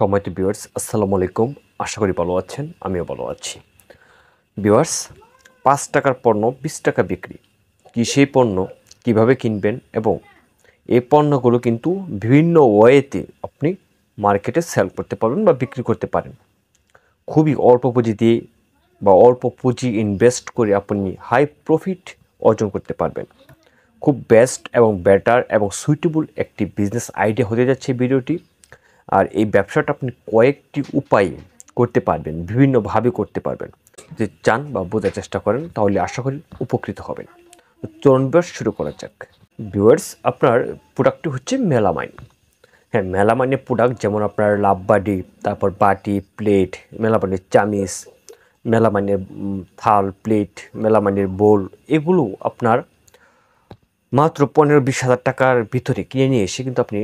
সময়ত বিওয়ার্স আসসালামু আলাইকুম আশা করি ভালো আছেন আমিও ভালো আছি বিওয়ার্স পাঁচ টাকার পণ্য বিশ টাকা বিক্রি কি সেই পণ্য কিভাবে কিনবেন এবং এই পণ্যগুলো কিন্তু বিভিন্ন ওয়েতে আপনি মার্কেটে সেল করতে পারবেন বা বিক্রি করতে পারেন খুবই অল্প পুঁজি দিয়ে বা অল্প পুঁজি ইনভেস্ট করে আপনি হাই প্রফিট অর্জন করতে পারবেন খুব বেস্ট এবং বেটার এবং সুইটেবল একটি বিজনেস আইডিয়া হতে যাচ্ছে ভিডিওটি আর এই ব্যবসাটা আপনি কয়েকটি উপায়ে করতে পারবেন বিভিন্নভাবে করতে পারবেন যদি চান বা বোঝার চেষ্টা করেন তাহলে আশা করি উপকৃত হবেন চরণ শুরু করা যাক ভিউয়ার্স আপনার প্রোডাক্টটি হচ্ছে মেলামাইন হ্যাঁ মেলামাইনের প্রোডাক্ট যেমন আপনার লাভবাডি তারপর বাটি প্লেট মেলামাইনের চামিচ মেলামাইনের থাল প্লেট মেলামাইনের বোল এগুলো আপনার মাত্র পনেরো বিশ হাজার টাকার ভিতরে কিনে নিয়ে এসে কিন্তু আপনি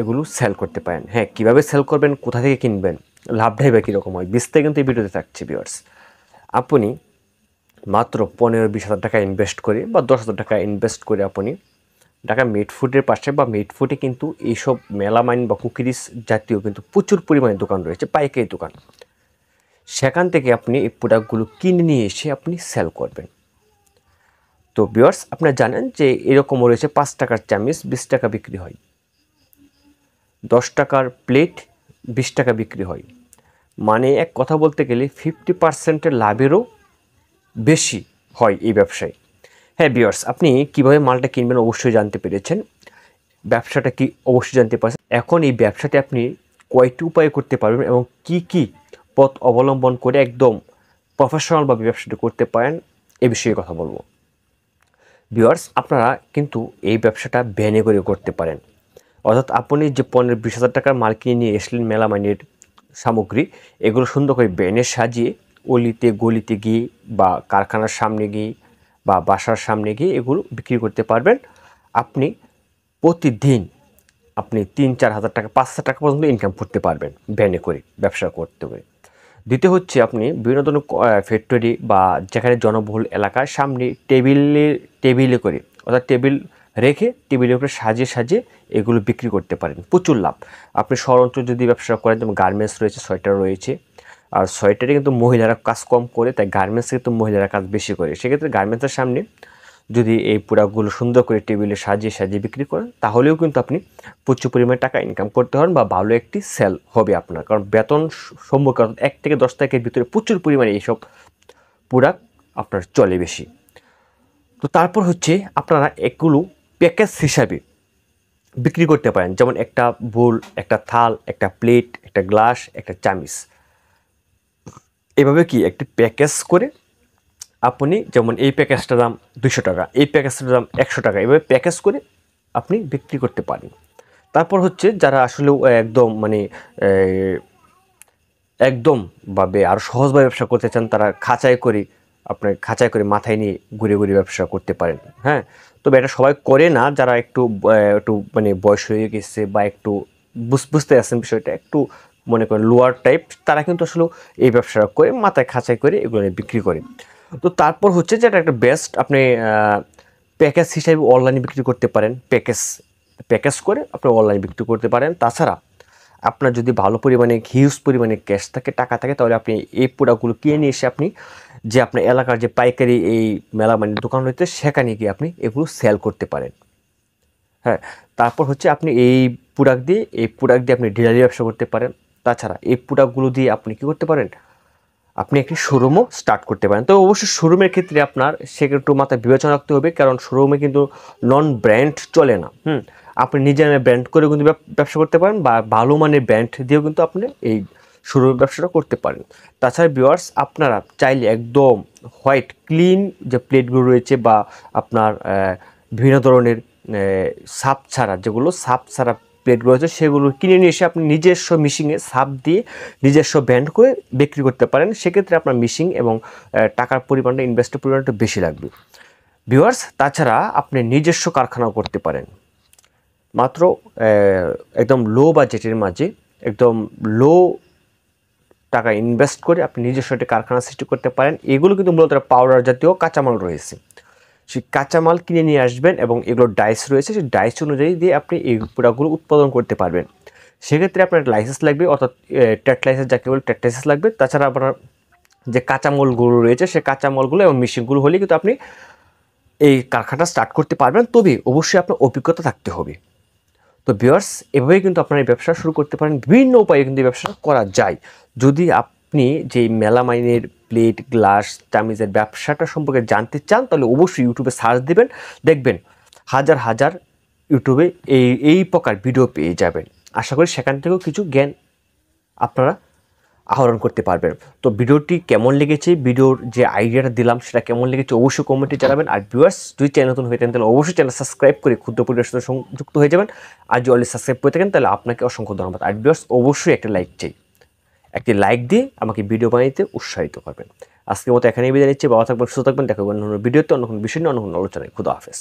এগুলো সেল করতে পারেন হ্যাঁ কীভাবে সেল করবেন কোথা থেকে কিনবেন লাভটাই বা কীরকম হয় বিস্তে কিন্তু এই ভিডিওতে থাকছে ভিউয়ার্স আপনি মাত্র পনেরো বিশ হাজার টাকা ইনভেস্ট করে বা দশ হাজার টাকা ইনভেস্ট করে আপনি ঢাকা ফুডের পাশে বা ফুডে কিন্তু এইসব মেলামাইন বা কুকিরিস জাতীয় কিন্তু প্রচুর পরিমাণে দোকান রয়েছে পাইকারি দোকান সেখান থেকে আপনি এই প্রোডাক্টগুলো কিনে নিয়ে এসে আপনি সেল করবেন তো বিয়ার্স আপনারা জানেন যে এরকমও রয়েছে পাঁচ টাকার চামিস বিশ টাকা বিক্রি হয় দশ টাকার প্লেট বিশ টাকা বিক্রি হয় মানে এক কথা বলতে গেলে ফিফটি পার্সেন্টের লাভেরও বেশি হয় এই ব্যবসায় হ্যাঁ বিয়ার্স আপনি কিভাবে মালটা কিনবেন অবশ্যই জানতে পেরেছেন ব্যবসাটা কি অবশ্যই জানতে পারছেন এখন এই ব্যবসাটি আপনি কয়টি উপায় করতে পারবেন এবং কি কি পথ অবলম্বন করে একদম প্রফেশনালভাবে ব্যবসাটি করতে পারেন এ বিষয়ে কথা বলবো বিয়ার্স আপনারা কিন্তু এই ব্যবসাটা ভ্যানে করে করতে পারেন অর্থাৎ আপনি যে পনেরো বিশ হাজার টাকার মাল কিনে নিয়ে এসলেন মেলামানির সামগ্রী এগুলো সুন্দর করে ব্যানে সাজিয়ে অলিতে গলিতে গিয়ে বা কারখানার সামনে গিয়ে বা বাসার সামনে গিয়ে এগুলো বিক্রি করতে পারবেন আপনি প্রতিদিন আপনি তিন চার হাজার টাকা পাঁচ হাজার টাকা পর্যন্ত ইনকাম করতে পারবেন ব্যানে করে ব্যবসা করতে পারে দ্বিতীয় হচ্ছে আপনি বিভিন্ন ধরনের ফ্যাক্টরি বা যেখানে জনবহুল এলাকার সামনে টেবিলে টেবিলে করে অর্থাৎ টেবিল রেখে টেবিলের উপরে সাজিয়ে সাজিয়ে এগুলো বিক্রি করতে পারেন প্রচুর লাভ আপনি শহরাঞ্চল যদি ব্যবসা করেন যেমন গার্মেন্টস রয়েছে সোয়েটার রয়েছে আর সোয়েটারে কিন্তু মহিলারা কাজ কম করে তাই গার্মেন্টসে কিন্তু মহিলারা কাজ বেশি করে সেক্ষেত্রে গার্মেন্টসের সামনে যদি এই পোড়াগুলো সুন্দর করে টেবিলে সাজিয়ে সাজিয়ে বিক্রি করেন তাহলেও কিন্তু আপনি প্রচুর পরিমাণে টাকা ইনকাম করতে পারেন বা ভালো একটি সেল হবে আপনার কারণ বেতন সম্ভব কারণ এক থেকে দশ তারিখের ভিতরে প্রচুর পরিমাণে এইসব পোড়াক আপনার চলে বেশি তো তারপর হচ্ছে আপনারা এগুলো প্যাকেজ হিসাবে বিক্রি করতে পারেন যেমন একটা বোল একটা থাল একটা প্লেট একটা গ্লাস একটা চামিচ এভাবে কি একটি প্যাকেজ করে আপনি যেমন এই প্যাকেজটার দাম দুশো টাকা এই প্যাকেজটার দাম একশো টাকা এভাবে প্যাকেজ করে আপনি বিক্রি করতে পারেন তারপর হচ্ছে যারা আসলে একদম মানে একদম ভাবে আর সহজভাবে ব্যবসা করতে চান তারা খাঁচায় করে আপনার খাঁচায় করে মাথায় নিয়ে ঘুরে ঘুরে ব্যবসা করতে পারেন হ্যাঁ তবে এটা সবাই করে না যারা একটু একটু মানে বয়স হয়ে গেছে বা একটু বুঝতে আছেন বিষয়টা একটু মনে করেন লোয়ার টাইপ তারা কিন্তু আসলে এই ব্যবসাটা করে মাথায় খাঁচাই করে এগুলো বিক্রি করে তো তারপর হচ্ছে যে এটা একটা বেস্ট আপনি প্যাকেজ হিসাবে অনলাইনে বিক্রি করতে পারেন প্যাকেজ প্যাকেজ করে আপনি অনলাইনে বিক্রি করতে পারেন তাছাড়া আপনার যদি ভালো পরিমাণে হিউজ পরিমাণে ক্যাশ থাকে টাকা থাকে তাহলে আপনি এই প্রোডাক্টগুলো কিনে নিয়ে এসে আপনি যে আপনার এলাকার যে পাইকারি এই মেলা মানে দোকান রয়েছে সেখানে গিয়ে আপনি এগুলো সেল করতে পারেন হ্যাঁ তারপর হচ্ছে আপনি এই প্রোডাক্ট দিয়ে এই প্রোডাক্ট দিয়ে আপনি ডিলারি ব্যবসা করতে পারেন তাছাড়া এই প্রোডাক্টগুলো দিয়ে আপনি কি করতে পারেন আপনি একটি শোরুমও স্টার্ট করতে পারেন তো অবশ্যই শোরুমের ক্ষেত্রে আপনার সে একটু মাথায় বিবেচনা রাখতে হবে কারণ শোরুমে কিন্তু নন ব্র্যান্ড চলে না হুম আপনি নিজের ব্র্যান্ড করে কিন্তু ব্যবসা করতে পারেন বা ভালো মানের ব্র্যান্ড দিয়েও কিন্তু আপনি এই শুরুর ব্যবসাটা করতে পারেন তাছাড়া বিওয়ার্স আপনারা চাইলে একদম হোয়াইট ক্লিন যে প্লেটগুলো রয়েছে বা আপনার বিভিন্ন ধরনের সাপ ছাড়া যেগুলো সাপ ছাড়া প্লেটগুলো রয়েছে সেগুলো কিনে নিয়ে এসে আপনি নিজস্ব মিশিংয়ে সাপ দিয়ে নিজস্ব ব্যান্ড করে বিক্রি করতে পারেন সেক্ষেত্রে আপনার মিশিং এবং টাকার পরিমাণটা ইনভেস্টের পরিমাণটা বেশি লাগবে ভিওয়ার্স তাছাড়া আপনি নিজস্ব কারখানাও করতে পারেন মাত্র একদম লো বাজেটের মাঝে একদম লো টাকা ইনভেস্ট করে আপনি নিজস্ব একটি কারখানা সৃষ্টি করতে পারেন এগুলো কিন্তু মূলত পাউডার জাতীয় কাঁচামাল রয়েছে সেই কাঁচামাল কিনে নিয়ে আসবেন এবং এগুলো ডাইস রয়েছে সেই ডাইস অনুযায়ী দিয়ে আপনি এই প্রোডাক্টগুলো উৎপাদন করতে পারবেন সেক্ষেত্রে আপনার লাইসেন্স লাগবে অর্থাৎ ট্যাট লাইসেন্স যাকে বলে ট্যাট লাইসেন্স লাগবে তাছাড়া আপনার যে কাঁচামালগুলো রয়েছে সে কাঁচামালগুলো এবং মেশিনগুলো হলে কিন্তু আপনি এই কারখানা স্টার্ট করতে পারবেন তবে অবশ্যই আপনার অভিজ্ঞতা থাকতে হবে তো বিয়ার্স এভাবেই কিন্তু আপনারা এই ব্যবসা শুরু করতে পারেন বিভিন্ন উপায়ে কিন্তু এই করা যায় যদি আপনি যে মেলামাইনের প্লেট গ্লাস চামিজের ব্যবসাটা সম্পর্কে জানতে চান তাহলে অবশ্যই ইউটিউবে সার্চ দেবেন দেখবেন হাজার হাজার ইউটিউবে এই এই প্রকার ভিডিও পেয়ে যাবেন আশা করি সেখান থেকেও কিছু জ্ঞান আপনারা আহরণ করতে পারবেন তো ভিডিওটি কেমন লেগেছে ভিডিওর যে আইডিয়াটা দিলাম সেটা কেমন লেগেছে অবশ্যই কমেন্টে জানাবেন আর ভিউয়ার্স যদি চ্যানেল নতুন হয়ে থাকেন তাহলে অবশ্যই চ্যানেল সাবস্ক্রাইব করে ক্ষুদ্র পরিবারের সাথে সংযুক্ত হয়ে যাবেন আর যদি অলরেডি সাবস্ক্রাইব করে থাকেন তাহলে আপনাকে অসংখ্য ধন্যবাদ আর ভিউয়ার্স অবশ্যই একটা লাইক চাই একটি লাইক দিয়ে আমাকে ভিডিও বানাইতে উৎসাহিত করবেন আজকের মতো এখানেই বিদায় নিচ্ছি বাবা থাকবেন সুস্থ থাকবেন দেখা অন্য ভিডিওতে অন্য কোনো বিষয় নিয়ে অন্য কোনো আলোচনায় খুদা হাফেজ